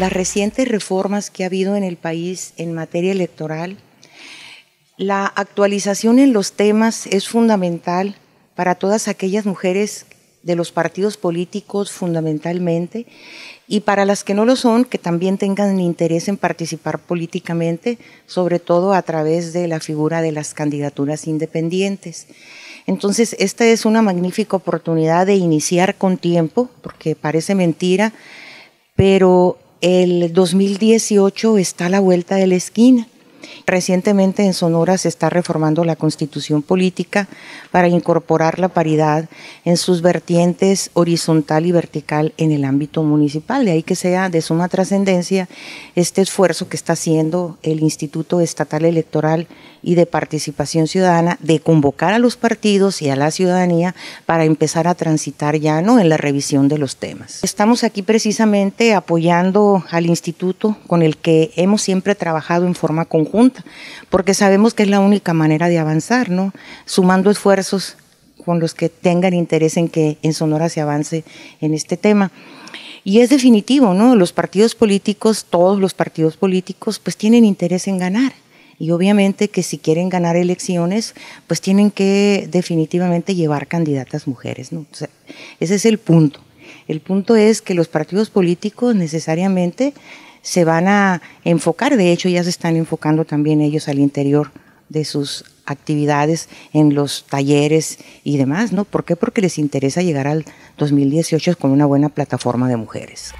las recientes reformas que ha habido en el país en materia electoral, la actualización en los temas es fundamental para todas aquellas mujeres de los partidos políticos fundamentalmente y para las que no lo son, que también tengan interés en participar políticamente, sobre todo a través de la figura de las candidaturas independientes. Entonces, esta es una magnífica oportunidad de iniciar con tiempo, porque parece mentira, pero el 2018 está a la vuelta de la esquina Recientemente en Sonora se está reformando la constitución política para incorporar la paridad en sus vertientes horizontal y vertical en el ámbito municipal. De ahí que sea de suma trascendencia este esfuerzo que está haciendo el Instituto Estatal Electoral y de Participación Ciudadana de convocar a los partidos y a la ciudadanía para empezar a transitar ya en la revisión de los temas. Estamos aquí precisamente apoyando al instituto con el que hemos siempre trabajado en forma conjunta Junta, porque sabemos que es la única manera de avanzar, ¿no? Sumando esfuerzos con los que tengan interés en que en Sonora se avance en este tema. Y es definitivo, ¿no? Los partidos políticos, todos los partidos políticos, pues tienen interés en ganar. Y obviamente que si quieren ganar elecciones, pues tienen que definitivamente llevar candidatas mujeres, ¿no? ese es el punto. El punto es que los partidos políticos necesariamente se van a enfocar, de hecho ya se están enfocando también ellos al interior de sus actividades en los talleres y demás, ¿no? ¿Por qué? Porque les interesa llegar al 2018 con una buena plataforma de mujeres.